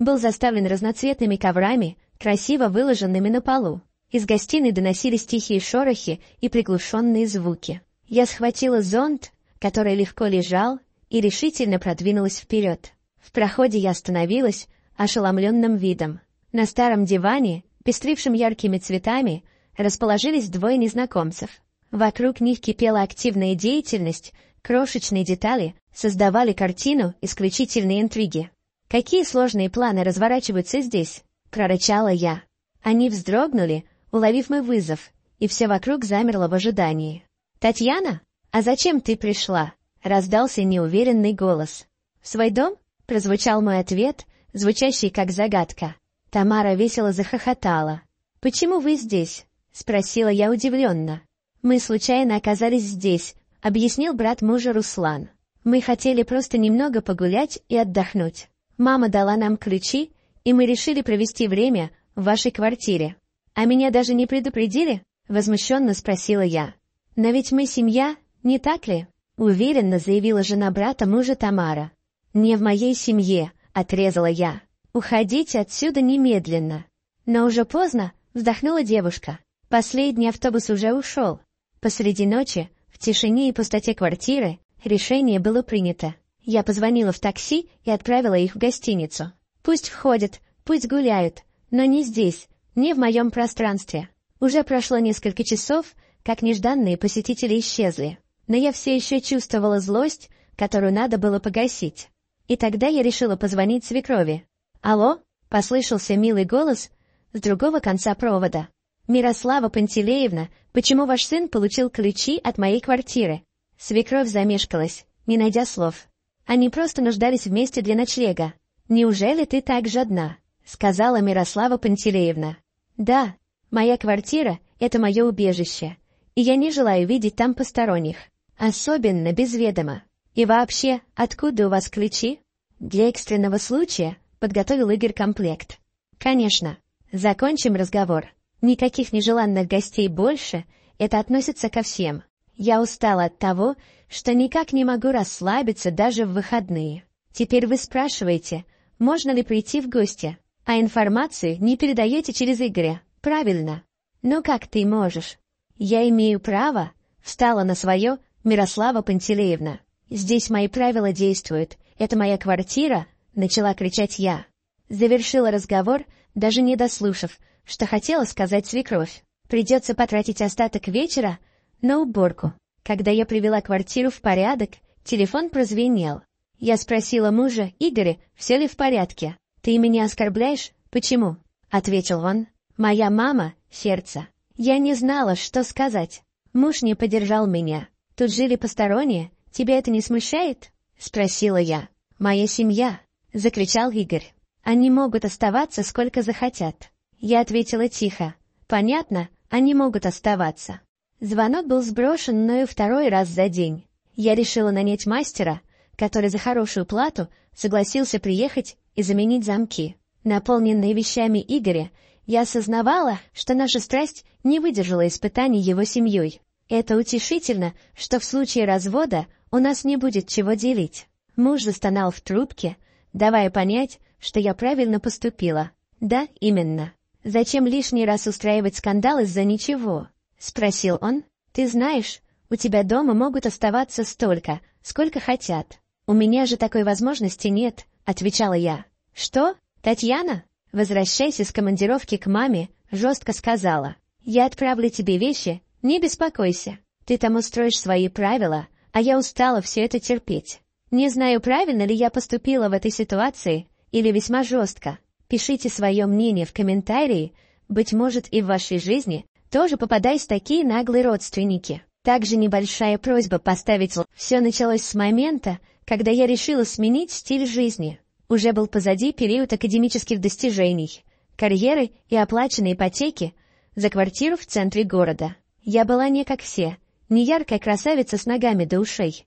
был заставлен разноцветными коврами, красиво выложенными на полу. Из гостиной доносились тихие шорохи и приглушенные звуки. Я схватила зонт, который легко лежал, и решительно продвинулась вперед. В проходе я остановилась, ошеломленным видом. На старом диване пестрившим яркими цветами, расположились двое незнакомцев. Вокруг них кипела активная деятельность, крошечные детали создавали картину исключительной интриги. «Какие сложные планы разворачиваются здесь?» — прорычала я. Они вздрогнули, уловив мой вызов, и все вокруг замерло в ожидании. «Татьяна, а зачем ты пришла?» — раздался неуверенный голос. «В свой дом?» — прозвучал мой ответ, звучащий как загадка. Тамара весело захохотала. «Почему вы здесь?» — спросила я удивленно. «Мы случайно оказались здесь», — объяснил брат мужа Руслан. «Мы хотели просто немного погулять и отдохнуть. Мама дала нам ключи, и мы решили провести время в вашей квартире. А меня даже не предупредили?» — возмущенно спросила я. «Но ведь мы семья, не так ли?» — уверенно заявила жена брата мужа Тамара. «Не в моей семье», — отрезала я. «Уходите отсюда немедленно!» Но уже поздно, вздохнула девушка. Последний автобус уже ушел. Посреди ночи, в тишине и пустоте квартиры, решение было принято. Я позвонила в такси и отправила их в гостиницу. Пусть входят, пусть гуляют, но не здесь, не в моем пространстве. Уже прошло несколько часов, как нежданные посетители исчезли. Но я все еще чувствовала злость, которую надо было погасить. И тогда я решила позвонить свекрови. «Алло!» — послышался милый голос с другого конца провода. «Мирослава Пантелеевна, почему ваш сын получил ключи от моей квартиры?» Свекровь замешкалась, не найдя слов. Они просто нуждались вместе для ночлега. «Неужели ты так жадна?» — сказала Мирослава Пантелеевна. «Да, моя квартира — это мое убежище, и я не желаю видеть там посторонних, особенно без ведома. И вообще, откуда у вас ключи?» «Для экстренного случая подготовил Игорь комплект. Конечно. Закончим разговор. Никаких нежеланных гостей больше, это относится ко всем. Я устала от того, что никак не могу расслабиться даже в выходные. Теперь вы спрашиваете, можно ли прийти в гости, а информацию не передаете через Игоря. Правильно. Но ну как ты можешь? Я имею право, встала на свое Мирослава Пантелеевна. Здесь мои правила действуют. Это моя квартира, начала кричать я. Завершила разговор, даже не дослушав, что хотела сказать свекровь. Придется потратить остаток вечера на уборку. Когда я привела квартиру в порядок, телефон прозвенел. Я спросила мужа, Игоря, все ли в порядке. «Ты меня оскорбляешь? Почему?» — ответил он. «Моя мама — сердце. Я не знала, что сказать. Муж не поддержал меня. Тут жили посторонние. Тебя это не смущает?» — спросила я. «Моя семья. — закричал Игорь. «Они могут оставаться сколько захотят». Я ответила тихо. «Понятно, они могут оставаться». Звонок был сброшен мною второй раз за день. Я решила нанять мастера, который за хорошую плату согласился приехать и заменить замки. Наполненные вещами Игоря, я осознавала, что наша страсть не выдержала испытаний его семьей. Это утешительно, что в случае развода у нас не будет чего делить. Муж застонал в трубке, давая понять, что я правильно поступила. Да, именно. Зачем лишний раз устраивать скандал из-за ничего? Спросил он. Ты знаешь, у тебя дома могут оставаться столько, сколько хотят. У меня же такой возможности нет, отвечала я. Что? Татьяна? Возвращайся с командировки к маме, жестко сказала. Я отправлю тебе вещи, не беспокойся. Ты там устроишь свои правила, а я устала все это терпеть. Не знаю, правильно ли я поступила в этой ситуации или весьма жестко. Пишите свое мнение в комментарии, быть может и в вашей жизни тоже попадаясь такие наглые родственники. Также небольшая просьба поставить л... Все началось с момента, когда я решила сменить стиль жизни. Уже был позади период академических достижений, карьеры и оплаченной ипотеки за квартиру в центре города. Я была не как все, не яркая красавица с ногами до ушей,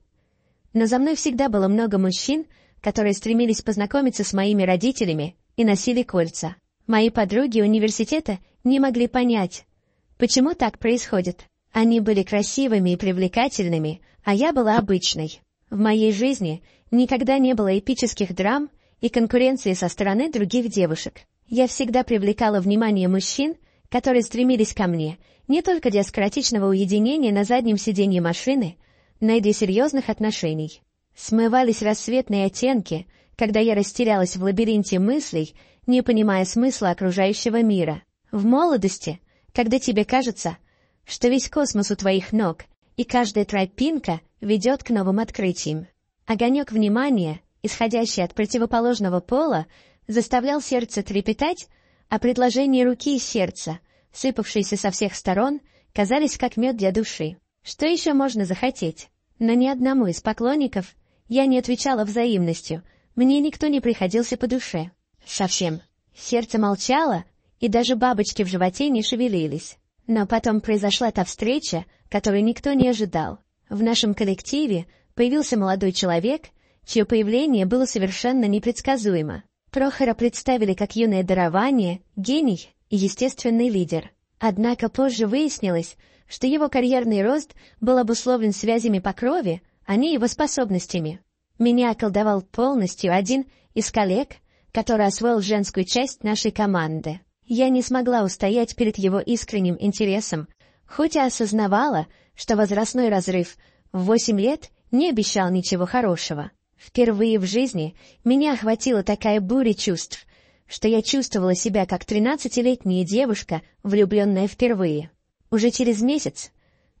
но за мной всегда было много мужчин, которые стремились познакомиться с моими родителями и носили кольца. Мои подруги университета не могли понять, почему так происходит. Они были красивыми и привлекательными, а я была обычной. В моей жизни никогда не было эпических драм и конкуренции со стороны других девушек. Я всегда привлекала внимание мужчин, которые стремились ко мне, не только для скоротечного уединения на заднем сиденье машины, найди серьезных отношений. Смывались рассветные оттенки, когда я растерялась в лабиринте мыслей, не понимая смысла окружающего мира. В молодости, когда тебе кажется, что весь космос у твоих ног, и каждая тропинка ведет к новым открытиям. Огонек внимания, исходящий от противоположного пола, заставлял сердце трепетать, а предложения руки и сердца, сыпавшиеся со всех сторон, казались как мед для души. Что еще можно захотеть? На ни одному из поклонников я не отвечала взаимностью, мне никто не приходился по душе. Совсем. Сердце молчало, и даже бабочки в животе не шевелились. Но потом произошла та встреча, которую никто не ожидал. В нашем коллективе появился молодой человек, чье появление было совершенно непредсказуемо. Прохора представили как юное дарование, гений и естественный лидер. Однако позже выяснилось, что его карьерный рост был обусловлен связями по крови, а не его способностями. Меня околдовал полностью один из коллег, который освоил женскую часть нашей команды. Я не смогла устоять перед его искренним интересом, хоть и осознавала, что возрастной разрыв в восемь лет не обещал ничего хорошего. Впервые в жизни меня охватила такая буря чувств, что я чувствовала себя как тринадцатилетняя девушка, влюбленная впервые. Уже через месяц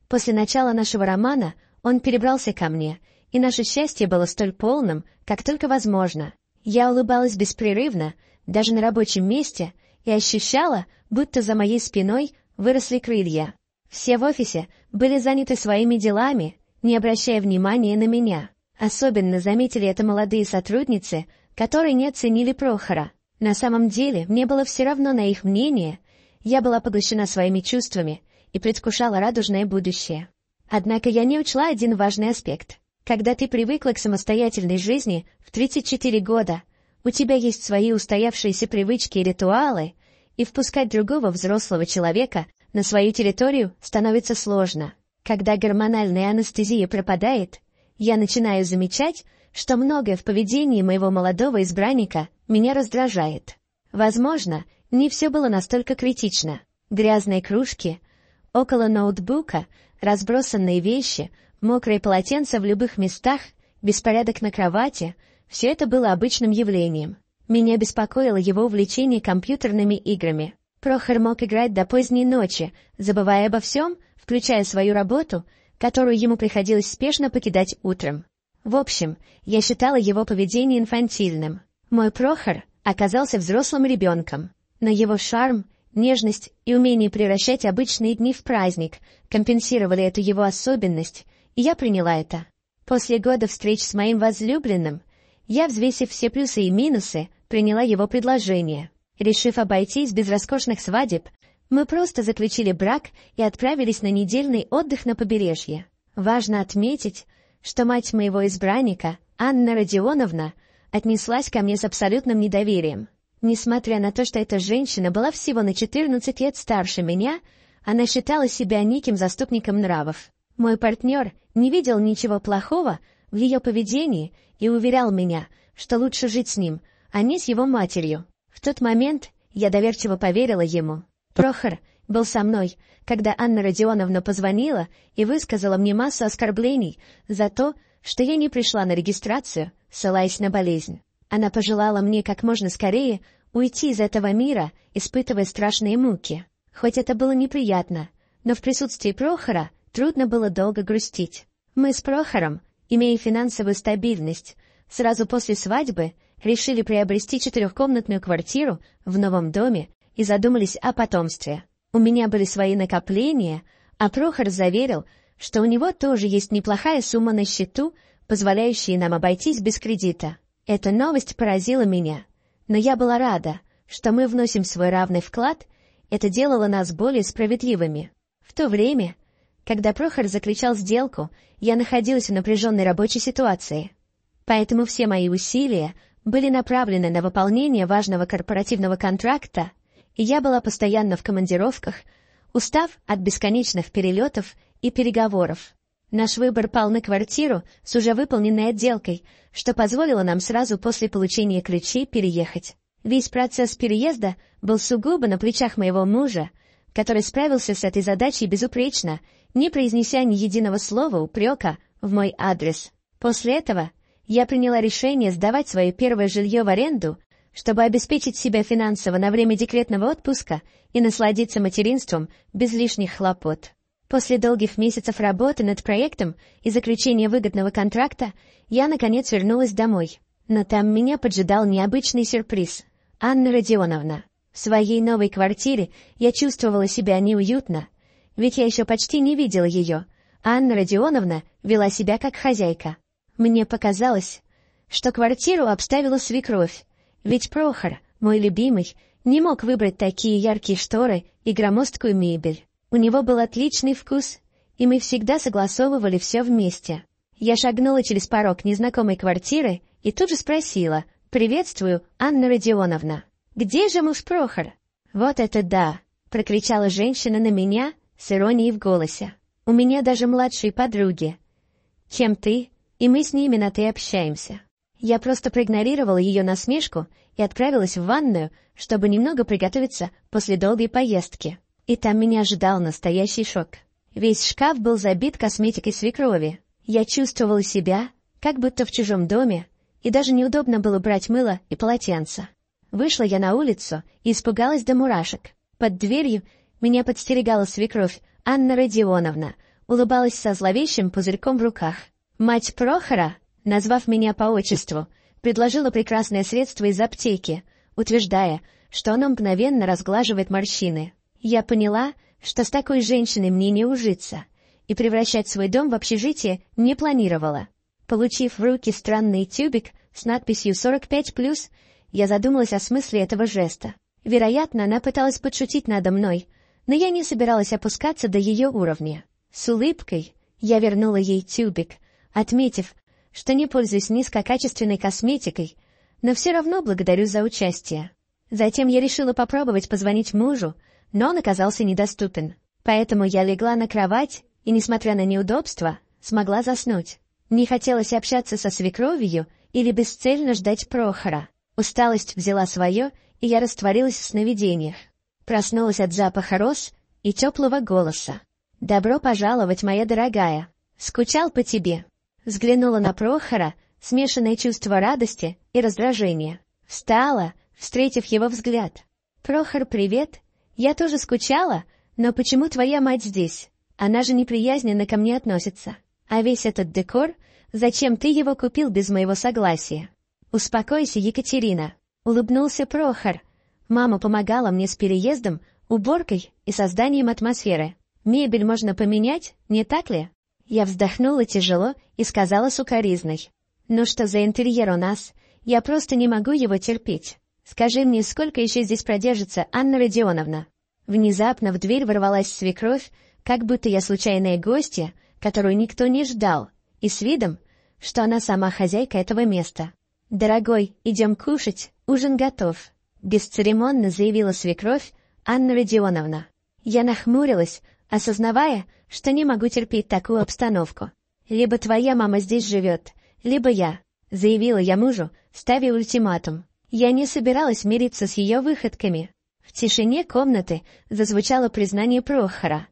после начала нашего романа он перебрался ко мне, и наше счастье было столь полным, как только возможно. Я улыбалась беспрерывно, даже на рабочем месте, и ощущала, будто за моей спиной выросли крылья. Все в офисе были заняты своими делами, не обращая внимания на меня. Особенно заметили это молодые сотрудницы, которые не оценили Прохора. На самом деле, мне было все равно на их мнение. Я была поглощена своими чувствами — и предвкушала радужное будущее. Однако я не учла один важный аспект. Когда ты привыкла к самостоятельной жизни в 34 года, у тебя есть свои устоявшиеся привычки и ритуалы, и впускать другого взрослого человека на свою территорию становится сложно. Когда гормональная анестезия пропадает, я начинаю замечать, что многое в поведении моего молодого избранника меня раздражает. Возможно, не все было настолько критично. Грязные кружки — Около ноутбука разбросанные вещи, мокрые полотенца в любых местах, беспорядок на кровати — все это было обычным явлением. Меня беспокоило его увлечение компьютерными играми. Прохор мог играть до поздней ночи, забывая обо всем, включая свою работу, которую ему приходилось спешно покидать утром. В общем, я считала его поведение инфантильным. Мой Прохор оказался взрослым ребенком, но его шарм Нежность и умение превращать обычные дни в праздник компенсировали эту его особенность, и я приняла это. После года встреч с моим возлюбленным, я, взвесив все плюсы и минусы, приняла его предложение. Решив обойтись без роскошных свадеб, мы просто заключили брак и отправились на недельный отдых на побережье. Важно отметить, что мать моего избранника, Анна Родионовна, отнеслась ко мне с абсолютным недоверием. Несмотря на то, что эта женщина была всего на 14 лет старше меня, она считала себя неким заступником нравов. Мой партнер не видел ничего плохого в ее поведении и уверял меня, что лучше жить с ним, а не с его матерью. В тот момент я доверчиво поверила ему. Прохор был со мной, когда Анна Родионовна позвонила и высказала мне массу оскорблений за то, что я не пришла на регистрацию, ссылаясь на болезнь. Она пожелала мне как можно скорее уйти из этого мира, испытывая страшные муки. Хоть это было неприятно, но в присутствии Прохора трудно было долго грустить. Мы с Прохором, имея финансовую стабильность, сразу после свадьбы решили приобрести четырехкомнатную квартиру в новом доме и задумались о потомстве. У меня были свои накопления, а Прохор заверил, что у него тоже есть неплохая сумма на счету, позволяющая нам обойтись без кредита. Эта новость поразила меня, но я была рада, что мы вносим свой равный вклад, это делало нас более справедливыми. В то время, когда Прохор заключал сделку, я находилась в напряженной рабочей ситуации. Поэтому все мои усилия были направлены на выполнение важного корпоративного контракта, и я была постоянно в командировках, устав от бесконечных перелетов и переговоров. Наш выбор пал на квартиру с уже выполненной отделкой, что позволило нам сразу после получения ключей переехать. Весь процесс переезда был сугубо на плечах моего мужа, который справился с этой задачей безупречно, не произнеся ни единого слова упрека в мой адрес. После этого я приняла решение сдавать свое первое жилье в аренду, чтобы обеспечить себя финансово на время декретного отпуска и насладиться материнством без лишних хлопот. После долгих месяцев работы над проектом и заключения выгодного контракта я наконец вернулась домой. Но там меня поджидал необычный сюрприз. Анна Родионовна. В своей новой квартире я чувствовала себя неуютно, ведь я еще почти не видела ее. Анна Родионовна вела себя как хозяйка. Мне показалось, что квартиру обставила свекровь, ведь Прохор, мой любимый, не мог выбрать такие яркие шторы и громоздкую мебель. У него был отличный вкус, и мы всегда согласовывали все вместе. Я шагнула через порог незнакомой квартиры и тут же спросила «Приветствую, Анна Родионовна». «Где же муж Прохор?» «Вот это да!» — прокричала женщина на меня с иронией в голосе. «У меня даже младшие подруги. Чем ты? И мы с ними на «ты» общаемся». Я просто проигнорировала ее насмешку и отправилась в ванную, чтобы немного приготовиться после долгой поездки. И там меня ожидал настоящий шок. Весь шкаф был забит косметикой свекрови. Я чувствовала себя, как будто в чужом доме, и даже неудобно было брать мыло и полотенце. Вышла я на улицу и испугалась до мурашек. Под дверью меня подстерегала свекровь Анна Родионовна, улыбалась со зловещим пузырьком в руках. Мать Прохора, назвав меня по отчеству, предложила прекрасное средство из аптеки, утверждая, что оно мгновенно разглаживает морщины. Я поняла, что с такой женщиной мне не ужиться, и превращать свой дом в общежитие не планировала. Получив в руки странный тюбик с надписью «45+,» я задумалась о смысле этого жеста. Вероятно, она пыталась подшутить надо мной, но я не собиралась опускаться до ее уровня. С улыбкой я вернула ей тюбик, отметив, что не пользуюсь низкокачественной косметикой, но все равно благодарю за участие. Затем я решила попробовать позвонить мужу, но он оказался недоступен. Поэтому я легла на кровать и, несмотря на неудобства, смогла заснуть. Не хотелось общаться со свекровью или бесцельно ждать Прохора. Усталость взяла свое, и я растворилась в сновидениях. Проснулась от запаха роз и теплого голоса. «Добро пожаловать, моя дорогая! Скучал по тебе!» Взглянула на Прохора, смешанное чувство радости и раздражения. Встала, встретив его взгляд. «Прохор, привет!» «Я тоже скучала, но почему твоя мать здесь? Она же неприязненно ко мне относится. А весь этот декор, зачем ты его купил без моего согласия?» «Успокойся, Екатерина», — улыбнулся Прохор. «Мама помогала мне с переездом, уборкой и созданием атмосферы. Мебель можно поменять, не так ли?» Я вздохнула тяжело и сказала сукоризной. «Ну что за интерьер у нас? Я просто не могу его терпеть». «Скажи мне, сколько еще здесь продержится Анна Родионовна?» Внезапно в дверь ворвалась свекровь, как будто я случайная гостья, которую никто не ждал, и с видом, что она сама хозяйка этого места. «Дорогой, идем кушать, ужин готов», — бесцеремонно заявила свекровь Анна Родионовна. Я нахмурилась, осознавая, что не могу терпеть такую обстановку. «Либо твоя мама здесь живет, либо я», — заявила я мужу, ставя ультиматум. Я не собиралась мириться с ее выходками. В тишине комнаты зазвучало признание Прохора.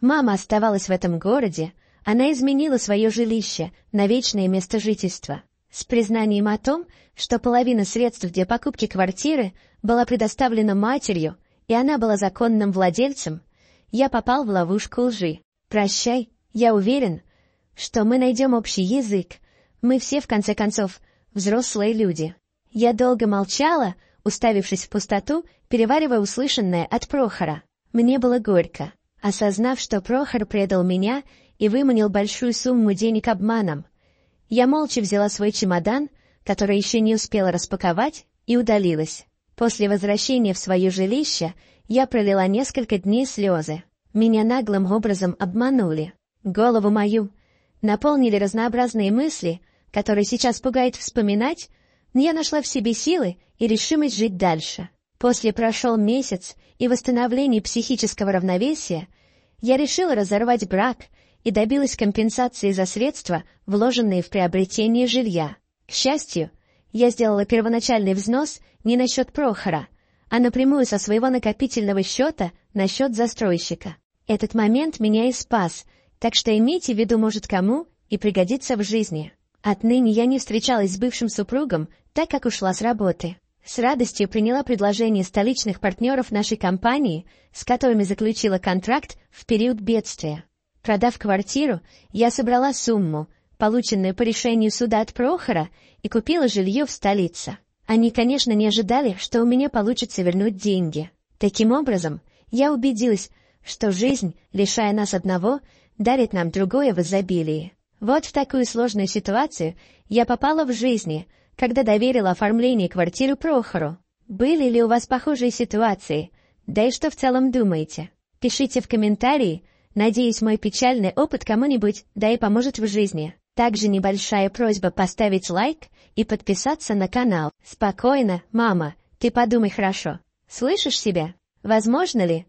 Мама оставалась в этом городе, она изменила свое жилище на вечное место жительства. С признанием о том, что половина средств для покупки квартиры была предоставлена матерью, и она была законным владельцем, я попал в ловушку лжи. Прощай, я уверен, что мы найдем общий язык. Мы все, в конце концов, взрослые люди. Я долго молчала, уставившись в пустоту, переваривая услышанное от Прохора. Мне было горько, осознав, что Прохор предал меня и выманил большую сумму денег обманом. Я молча взяла свой чемодан, который еще не успела распаковать, и удалилась. После возвращения в свое жилище я пролила несколько дней слезы. Меня наглым образом обманули. Голову мою наполнили разнообразные мысли, которые сейчас пугает вспоминать, но я нашла в себе силы и решимость жить дальше. После прошел месяц и восстановления психического равновесия, я решила разорвать брак и добилась компенсации за средства, вложенные в приобретение жилья. К счастью, я сделала первоначальный взнос не на счет Прохора, а напрямую со своего накопительного счета на счет застройщика. Этот момент меня и спас, так что имейте в виду, может, кому и пригодится в жизни. Отныне я не встречалась с бывшим супругом, так как ушла с работы. С радостью приняла предложение столичных партнеров нашей компании, с которыми заключила контракт в период бедствия. Продав квартиру, я собрала сумму, полученную по решению суда от Прохора, и купила жилье в столице. Они, конечно, не ожидали, что у меня получится вернуть деньги. Таким образом, я убедилась, что жизнь, лишая нас одного, дарит нам другое в изобилии. Вот в такую сложную ситуацию я попала в жизни, когда доверила оформление квартиры Прохору. Были ли у вас похожие ситуации? Да и что в целом думаете? Пишите в комментарии. Надеюсь, мой печальный опыт кому-нибудь да и поможет в жизни. Также небольшая просьба поставить лайк и подписаться на канал. Спокойно, мама, ты подумай хорошо. Слышишь себя? Возможно ли,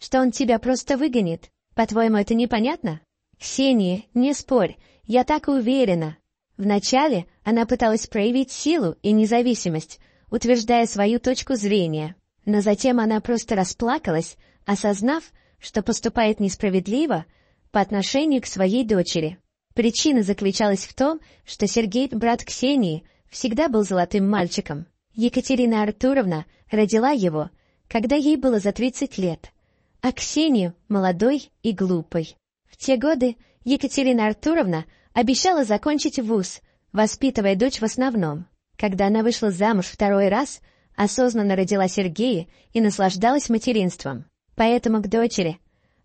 что он тебя просто выгонит? По-твоему, это непонятно? «Ксения, не спорь, я так и уверена». Вначале она пыталась проявить силу и независимость, утверждая свою точку зрения. Но затем она просто расплакалась, осознав, что поступает несправедливо по отношению к своей дочери. Причина заключалась в том, что Сергей, брат Ксении, всегда был золотым мальчиком. Екатерина Артуровна родила его, когда ей было за 30 лет, а Ксению — молодой и глупой. В те годы Екатерина Артуровна обещала закончить вуз, воспитывая дочь в основном. Когда она вышла замуж второй раз, осознанно родила Сергея и наслаждалась материнством. Поэтому к дочери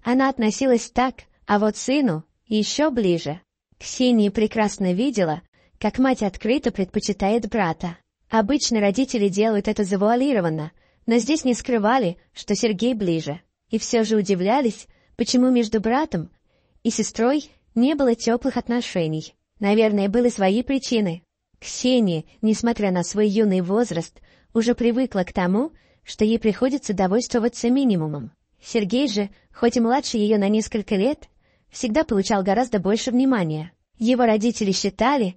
она относилась так, а вот сыну еще ближе. Ксения прекрасно видела, как мать открыто предпочитает брата. Обычно родители делают это завуалированно, но здесь не скрывали, что Сергей ближе. И все же удивлялись, почему между братом и сестрой не было теплых отношений. Наверное, были свои причины. Ксения, несмотря на свой юный возраст, уже привыкла к тому, что ей приходится довольствоваться минимумом. Сергей же, хоть и младше ее на несколько лет, всегда получал гораздо больше внимания. Его родители считали,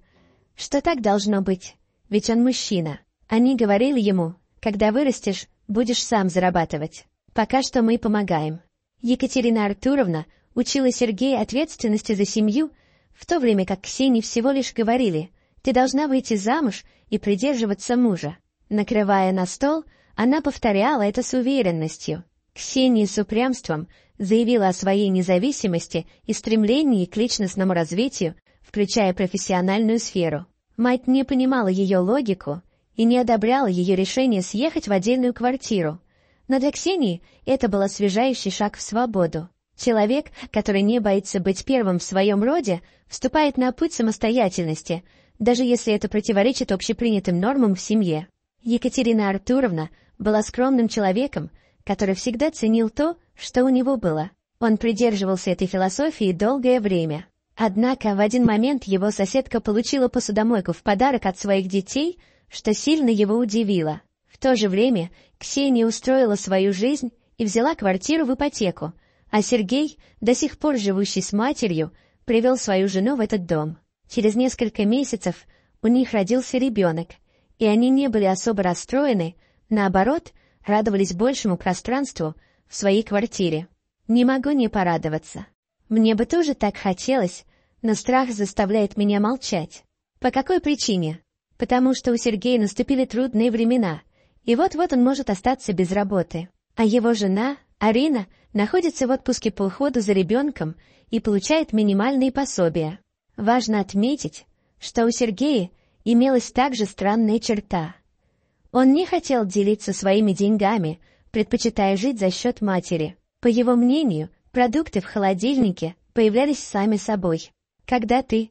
что так должно быть, ведь он мужчина. Они говорили ему, когда вырастешь, будешь сам зарабатывать. Пока что мы помогаем. Екатерина Артуровна учила Сергея ответственности за семью, в то время как Ксении всего лишь говорили «ты должна выйти замуж и придерживаться мужа». Накрывая на стол, она повторяла это с уверенностью. Ксения с упрямством заявила о своей независимости и стремлении к личностному развитию, включая профессиональную сферу. Мать не понимала ее логику и не одобряла ее решение съехать в отдельную квартиру, но для Ксении это был освежающий шаг в свободу. Человек, который не боится быть первым в своем роде, вступает на путь самостоятельности, даже если это противоречит общепринятым нормам в семье. Екатерина Артуровна была скромным человеком, который всегда ценил то, что у него было. Он придерживался этой философии долгое время. Однако в один момент его соседка получила посудомойку в подарок от своих детей, что сильно его удивило. В то же время Ксения устроила свою жизнь и взяла квартиру в ипотеку – а Сергей, до сих пор живущий с матерью, привел свою жену в этот дом. Через несколько месяцев у них родился ребенок, и они не были особо расстроены, наоборот, радовались большему пространству в своей квартире. Не могу не порадоваться. Мне бы тоже так хотелось, но страх заставляет меня молчать. По какой причине? Потому что у Сергея наступили трудные времена, и вот-вот он может остаться без работы. А его жена Арина находится в отпуске по уходу за ребенком и получает минимальные пособия. Важно отметить, что у Сергея имелась также странная черта. Он не хотел делиться своими деньгами, предпочитая жить за счет матери. По его мнению, продукты в холодильнике появлялись сами собой. «Когда ты,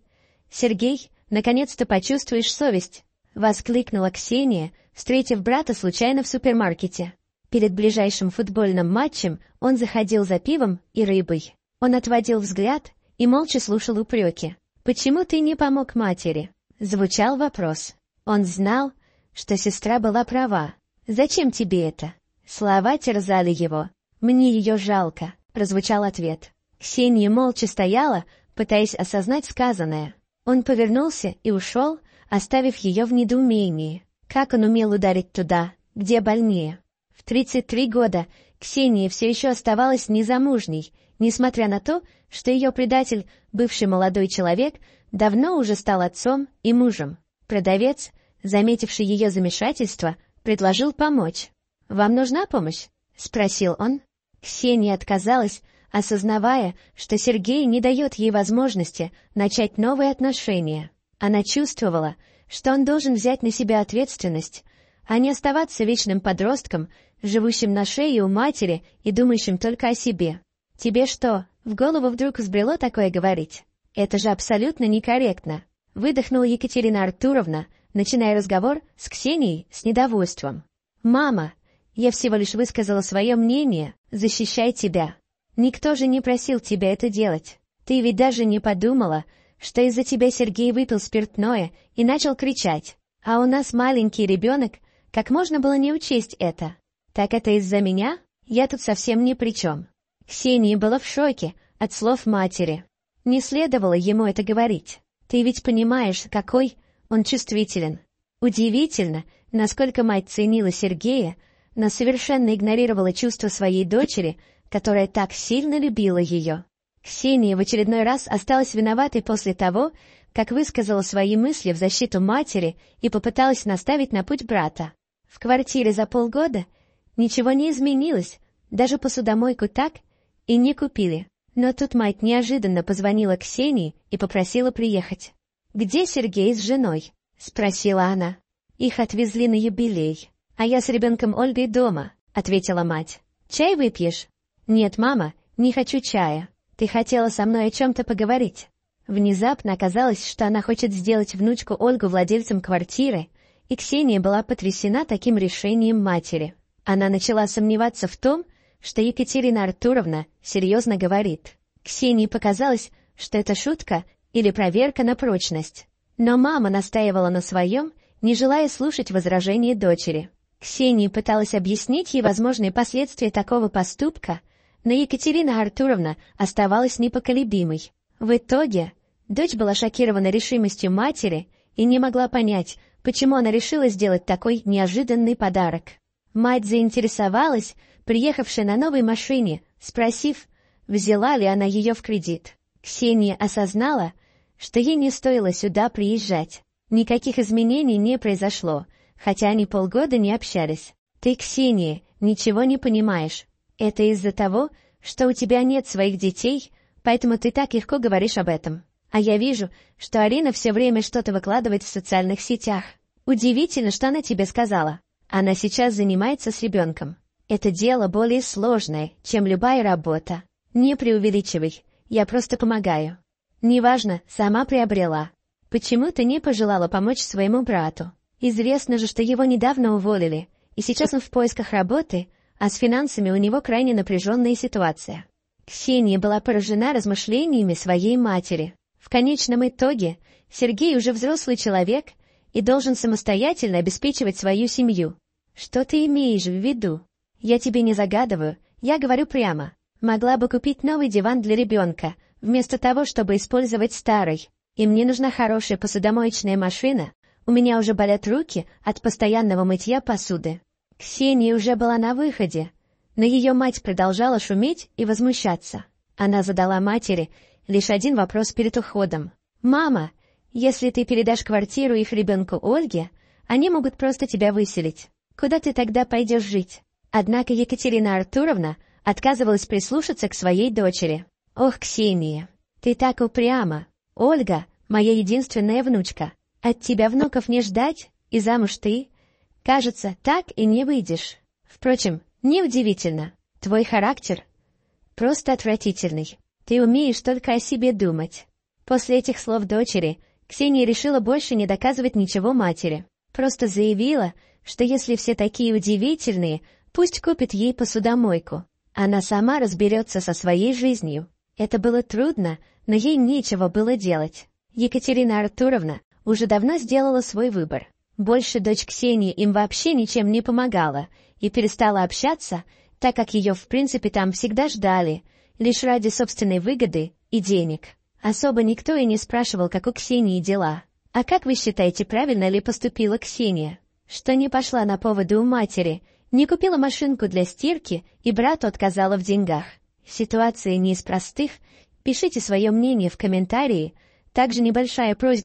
Сергей, наконец-то почувствуешь совесть», — воскликнула Ксения, встретив брата случайно в супермаркете. Перед ближайшим футбольным матчем он заходил за пивом и рыбой. Он отводил взгляд и молча слушал упреки. «Почему ты не помог матери?» — звучал вопрос. Он знал, что сестра была права. «Зачем тебе это?» Слова терзали его. «Мне ее жалко», — прозвучал ответ. Ксения молча стояла, пытаясь осознать сказанное. Он повернулся и ушел, оставив ее в недоумении. Как он умел ударить туда, где больнее? В 33 года Ксения все еще оставалась незамужней, несмотря на то, что ее предатель, бывший молодой человек, давно уже стал отцом и мужем. Продавец, заметивший ее замешательство, предложил помочь. «Вам нужна помощь?» — спросил он. Ксения отказалась, осознавая, что Сергей не дает ей возможности начать новые отношения. Она чувствовала, что он должен взять на себя ответственность, а не оставаться вечным подростком, живущим на шее у матери и думающим только о себе. Тебе что, в голову вдруг взбрело такое говорить? Это же абсолютно некорректно. Выдохнула Екатерина Артуровна, начиная разговор с Ксенией с недовольством. «Мама, я всего лишь высказала свое мнение, защищай тебя. Никто же не просил тебя это делать. Ты ведь даже не подумала, что из-за тебя Сергей выпил спиртное и начал кричать. А у нас маленький ребенок, как можно было не учесть это? «Так это из-за меня? Я тут совсем ни при чем». Ксения была в шоке от слов матери. Не следовало ему это говорить. Ты ведь понимаешь, какой он чувствителен. Удивительно, насколько мать ценила Сергея, но совершенно игнорировала чувства своей дочери, которая так сильно любила ее. Ксения в очередной раз осталась виноватой после того, как высказала свои мысли в защиту матери и попыталась наставить на путь брата. В квартире за полгода – Ничего не изменилось, даже посудомойку так и не купили. Но тут мать неожиданно позвонила Ксении и попросила приехать. «Где Сергей с женой?» — спросила она. «Их отвезли на юбилей, а я с ребенком Ольгой дома», — ответила мать. «Чай выпьешь?» «Нет, мама, не хочу чая. Ты хотела со мной о чем-то поговорить». Внезапно оказалось, что она хочет сделать внучку Ольгу владельцем квартиры, и Ксения была потрясена таким решением матери. Она начала сомневаться в том, что Екатерина Артуровна серьезно говорит. Ксении показалось, что это шутка или проверка на прочность. Но мама настаивала на своем, не желая слушать возражения дочери. Ксения пыталась объяснить ей возможные последствия такого поступка, но Екатерина Артуровна оставалась непоколебимой. В итоге дочь была шокирована решимостью матери и не могла понять, почему она решила сделать такой неожиданный подарок. Мать заинтересовалась, приехавшая на новой машине, спросив, взяла ли она ее в кредит. Ксения осознала, что ей не стоило сюда приезжать. Никаких изменений не произошло, хотя они полгода не общались. «Ты, Ксения, ничего не понимаешь. Это из-за того, что у тебя нет своих детей, поэтому ты так легко говоришь об этом. А я вижу, что Арина все время что-то выкладывает в социальных сетях. Удивительно, что она тебе сказала. Она сейчас занимается с ребенком. Это дело более сложное, чем любая работа. Не преувеличивай, я просто помогаю. Неважно, сама приобрела. Почему ты не пожелала помочь своему брату? Известно же, что его недавно уволили, и сейчас он в поисках работы, а с финансами у него крайне напряженная ситуация. Ксения была поражена размышлениями своей матери. В конечном итоге Сергей уже взрослый человек и должен самостоятельно обеспечивать свою семью. Что ты имеешь в виду? Я тебе не загадываю, я говорю прямо. Могла бы купить новый диван для ребенка, вместо того, чтобы использовать старый. И мне нужна хорошая посудомоечная машина. У меня уже болят руки от постоянного мытья посуды. Ксения уже была на выходе, но ее мать продолжала шуметь и возмущаться. Она задала матери лишь один вопрос перед уходом. «Мама, если ты передашь квартиру их ребенку Ольге, они могут просто тебя выселить. Куда ты тогда пойдешь жить? Однако Екатерина Артуровна отказывалась прислушаться к своей дочери. Ох, Ксения, ты так упряма. Ольга, моя единственная внучка. От тебя внуков не ждать, и замуж ты, кажется, так и не выйдешь. Впрочем, неудивительно. Твой характер просто отвратительный. Ты умеешь только о себе думать. После этих слов дочери Ксения решила больше не доказывать ничего матери. Просто заявила, что если все такие удивительные, пусть купит ей посудомойку. Она сама разберется со своей жизнью. Это было трудно, но ей нечего было делать. Екатерина Артуровна уже давно сделала свой выбор. Больше дочь Ксении им вообще ничем не помогала и перестала общаться, так как ее в принципе там всегда ждали, лишь ради собственной выгоды и денег. Особо никто и не спрашивал, как у Ксении дела. А как вы считаете, правильно ли поступила Ксения? Что не пошла на поводу у матери, не купила машинку для стирки и брату отказала в деньгах. Ситуация не из простых. Пишите свое мнение в комментарии. Также небольшая просьба